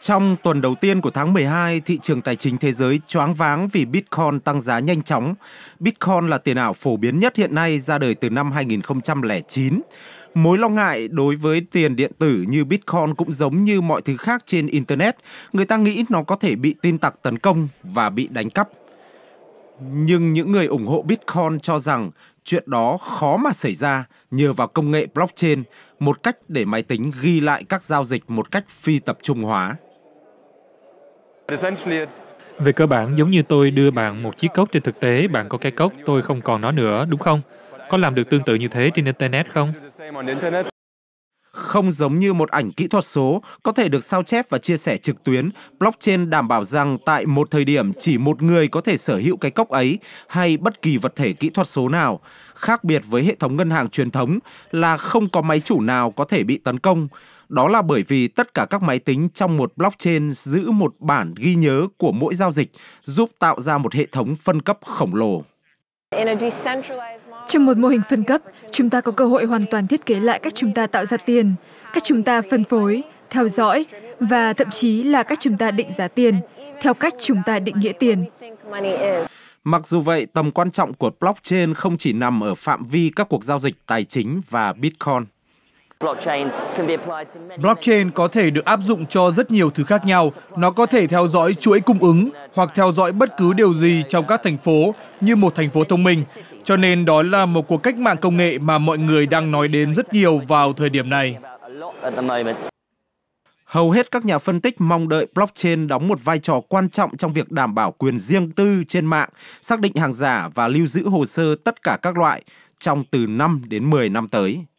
Trong tuần đầu tiên của tháng 12, thị trường tài chính thế giới choáng váng vì Bitcoin tăng giá nhanh chóng. Bitcoin là tiền ảo phổ biến nhất hiện nay ra đời từ năm 2009. Mối lo ngại đối với tiền điện tử như Bitcoin cũng giống như mọi thứ khác trên Internet. Người ta nghĩ nó có thể bị tin tặc tấn công và bị đánh cắp nhưng những người ủng hộ Bitcoin cho rằng chuyện đó khó mà xảy ra nhờ vào công nghệ blockchain, một cách để máy tính ghi lại các giao dịch một cách phi tập trung hóa. Về cơ bản, giống như tôi đưa bạn một chiếc cốc trên thực tế, bạn có cái cốc, tôi không còn nó nữa, đúng không? Có làm được tương tự như thế trên Internet không? không giống như một ảnh kỹ thuật số có thể được sao chép và chia sẻ trực tuyến, blockchain đảm bảo rằng tại một thời điểm chỉ một người có thể sở hữu cái cốc ấy hay bất kỳ vật thể kỹ thuật số nào. Khác biệt với hệ thống ngân hàng truyền thống là không có máy chủ nào có thể bị tấn công. Đó là bởi vì tất cả các máy tính trong một blockchain giữ một bản ghi nhớ của mỗi giao dịch, giúp tạo ra một hệ thống phân cấp khổng lồ trong một mô hình phân cấp chúng ta có cơ hội hoàn toàn thiết kế lại cách chúng ta tạo ra tiền cách chúng ta phân phối theo dõi và thậm chí là cách chúng ta định giá tiền theo cách chúng ta định nghĩa tiền Mặc dù vậy, tầm quan trọng của blockchain không chỉ nằm ở phạm vi các cuộc giao dịch tài chính và Bitcoin. Blockchain có thể được áp dụng cho rất nhiều thứ khác nhau. Nó có thể theo dõi chuỗi cung ứng hoặc theo dõi bất cứ điều gì trong các thành phố như một thành phố thông minh. Cho nên đó là một cuộc cách mạng công nghệ mà mọi người đang nói đến rất nhiều vào thời điểm này. Hầu hết các nhà phân tích mong đợi blockchain đóng một vai trò quan trọng trong việc đảm bảo quyền riêng tư trên mạng, xác định hàng giả và lưu giữ hồ sơ tất cả các loại trong từ 5 đến 10 năm tới.